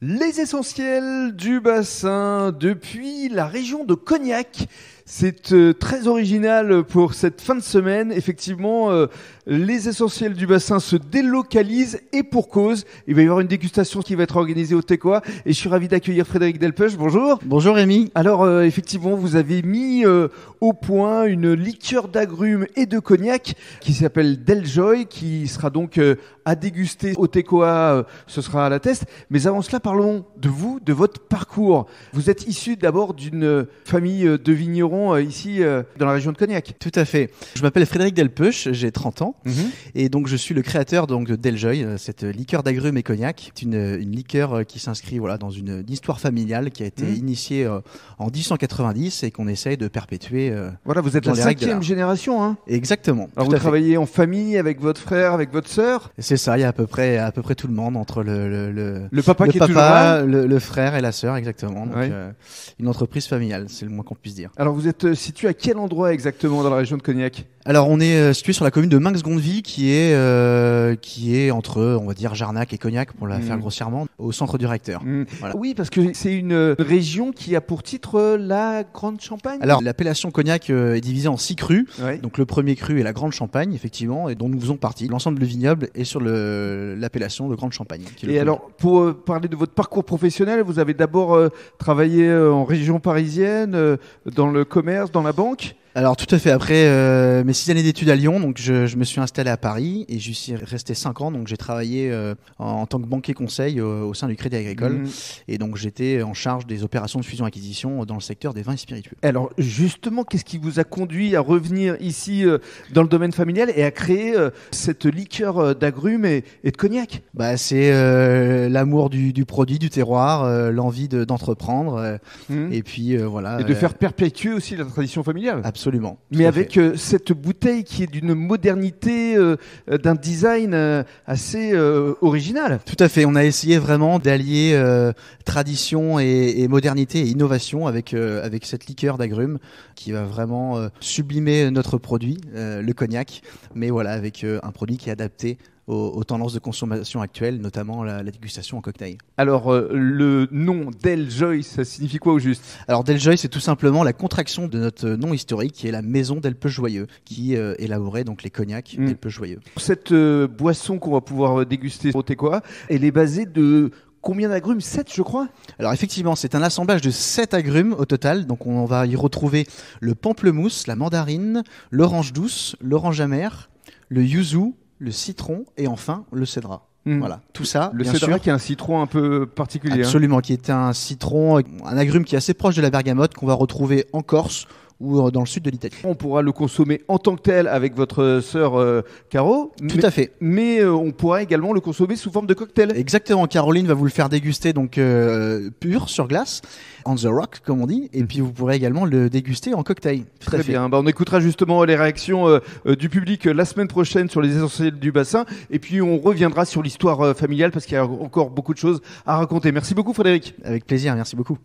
Les essentiels du bassin depuis la région de Cognac. C'est euh, très original pour cette fin de semaine. Effectivement, euh, les essentiels du bassin se délocalisent et pour cause. Il va y avoir une dégustation qui va être organisée au Tecoa et je suis ravi d'accueillir Frédéric Delpech. Bonjour. Bonjour Rémi. Alors euh, effectivement, vous avez mis au point une liqueur d'agrumes et de cognac qui s'appelle Deljoy qui sera donc à déguster au Tecoa. ce sera à la test. Mais avant cela, parlons de vous, de votre parcours. Vous êtes issu d'abord d'une famille de vignerons euh, ici euh, dans la région de Cognac. Tout à fait. Je m'appelle Frédéric Delpeuch, j'ai 30 ans mhm. et donc je suis le créateur donc de Deljoy, euh, cette liqueur d'agrumes et cognac. C'est une, liqueur qui s'inscrit voilà dans une, histoire familiale qui a été mhm. initiée en 1090 et qu'on essaye de perpétuer. voilà, vous êtes la cinquième génération, hein Exactement. Alors vous travaillez en famille avec votre frère, avec votre sœur C'est ça, il y a à peu près, à peu près tout le monde entre le le, papa le qui papa, est Le, frère et la sœur, exactement. Donc, une entreprise familiale, c'est le moins qu'on puisse dire. Alors vous êtes situé à quel endroit exactement dans la région de Cognac alors on est euh, situé sur la commune de Minx-Gondeville qui est euh, qui est entre on va dire Jarnac et Cognac pour la mm. faire grossièrement au centre du réacteur. Mm. Oui parce que c'est une euh, région qui a pour titre la Grande Champagne. Alors l'appellation Cognac est divisée en six crus. Donc le premier cru est la Grande Champagne effectivement et dont nous faisons partie. L'ensemble du vignoble est sur l'appellation de Grande Champagne. et alors pour parler de votre parcours professionnel, vous avez d'abord travaillé en région parisienne, dans le commerce, dans la banque. Alors tout à fait. Après euh, mes six années d'études à Lyon, donc je, me suis installé à Paris et j'y suis resté cinq ans. Donc j'ai travaillé euh, en, tant que banquier conseil au sein du Crédit Agricole mhm. et donc j'étais en charge des opérations de fusion-acquisition dans le secteur des vins et spiritueux. Alors justement, qu'est-ce qui vous a conduit à revenir ici euh, dans le domaine familial et à créer cette liqueur d'agrumes et, de cognac Bah c'est l'amour du, produit, du terroir, l'envie d'entreprendre mhm. et puis voilà. Et de faire perpétuer aussi la tradition familiale. Absolument. Mais avec euh, cette bouteille qui est d'une modernité, euh, euh, d'un design assez original. Tout à fait. On a essayé vraiment d'allier tradition et, modernité et innovation avec avec cette liqueur d'agrumes qui va vraiment sublimer notre produit, le cognac. Mais voilà, avec un produit qui est adapté aux, tendances de consommation actuelles, notamment la, dégustation en cocktail. Alors, euh, le nom Del ça signifie quoi au juste Alors, Del Joy, c'est tout simplement la contraction de notre nom historique, qui est la maison peu Joyeux, qui euh, élaborait donc les cognacs mmh. Joyeux. Cette euh, boisson qu'on va pouvoir déguster, quoi elle est basée de combien d'agrumes 7 je crois Alors effectivement, c'est un assemblage de 7 agrumes au total. Donc on va y retrouver le pamplemousse, la mandarine, l'orange douce, l'orange amère, le yuzu, le citron et enfin le cédra. Hmm. Voilà, tout ça. Le qui est un citron un peu particulier. Hein. Absolument, qui est un citron, un agrume qui est assez proche de la bergamote qu'on va retrouver en Corse, ou euh, dans le sud de l'Italie. On pourra le consommer en tant que tel avec votre euh, sœur euh, Caro. Tout à fait. Mais on pourra également le consommer sous forme de cocktail. Exactement. Caroline va vous le faire déguster donc pur sur glace, on the rock comme on dit, et puis vous pourrez également le déguster en cocktail. Très bien. Bah, on écoutera justement les réactions du public la semaine prochaine sur les essentiels du bassin, et puis on reviendra sur l'histoire familiale parce qu'il y a encore beaucoup de choses à raconter. Merci beaucoup Frédéric. Avec plaisir. Merci beaucoup.